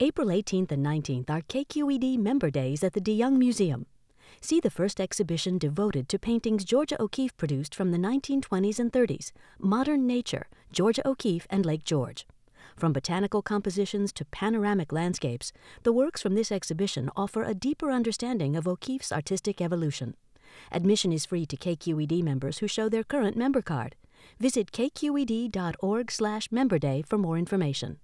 April 18th and 19th are KQED member days at the DeYoung Museum. See the first exhibition devoted to paintings Georgia O'Keeffe produced from the 1920s and 30s, Modern Nature, Georgia O'Keeffe and Lake George. From botanical compositions to panoramic landscapes, the works from this exhibition offer a deeper understanding of O'Keeffe's artistic evolution. Admission is free to KQED members who show their current member card. Visit kqed.org/memberday for more information.